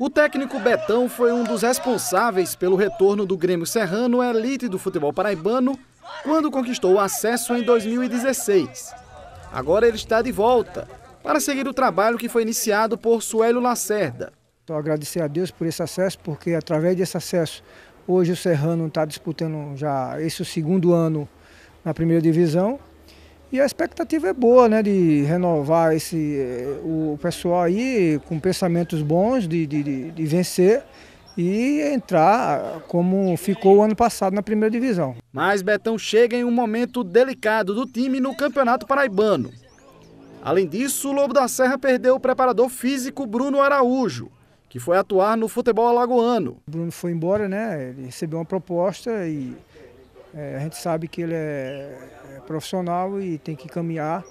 O técnico Betão foi um dos responsáveis pelo retorno do Grêmio Serrano à elite do futebol paraibano quando conquistou o acesso em 2016. Agora ele está de volta para seguir o trabalho que foi iniciado por Suélio Lacerda. Só então, agradecer a Deus por esse acesso, porque através desse acesso, hoje o Serrano está disputando já esse segundo ano na primeira divisão e a expectativa é boa, né, de renovar esse, eh, o pessoal aí com pensamentos bons de, de, de vencer e entrar como ficou o ano passado na primeira divisão. Mas Betão chega em um momento delicado do time no Campeonato Paraibano. Além disso, o Lobo da Serra perdeu o preparador físico Bruno Araújo, que foi atuar no futebol alagoano. O Bruno foi embora, né? Ele recebeu uma proposta e é, a gente sabe que ele é, é profissional e tem que caminhar.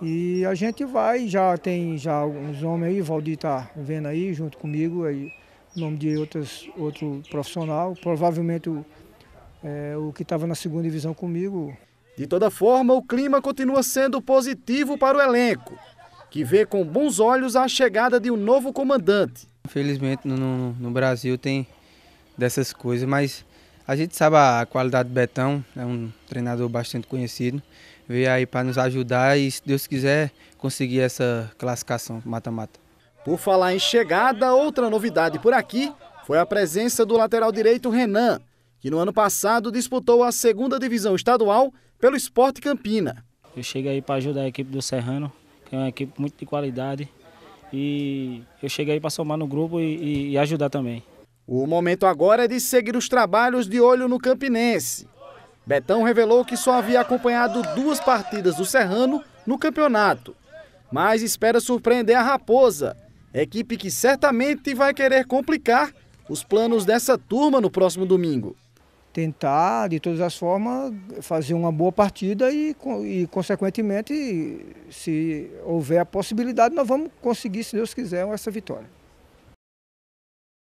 E a gente vai, já tem já alguns homens aí, Valdir está vendo aí junto comigo, aí, nome de outras, outro profissional, provavelmente o, é, o que estava na segunda divisão comigo. De toda forma, o clima continua sendo positivo para o elenco, que vê com bons olhos a chegada de um novo comandante. Infelizmente no, no Brasil tem dessas coisas, mas a gente sabe a qualidade do Betão, é um treinador bastante conhecido. Veio aí para nos ajudar e, se Deus quiser, conseguir essa classificação mata-mata. Por falar em chegada, outra novidade por aqui foi a presença do lateral direito Renan, que no ano passado disputou a segunda divisão estadual pelo Esporte Campina. Eu chego aí para ajudar a equipe do Serrano, que é uma equipe muito de qualidade. E eu cheguei aí para somar no grupo e, e ajudar também. O momento agora é de seguir os trabalhos de olho no Campinense. Betão revelou que só havia acompanhado duas partidas do Serrano no campeonato, mas espera surpreender a Raposa, equipe que certamente vai querer complicar os planos dessa turma no próximo domingo. Tentar, de todas as formas, fazer uma boa partida e, e consequentemente, se houver a possibilidade, nós vamos conseguir, se Deus quiser, essa vitória.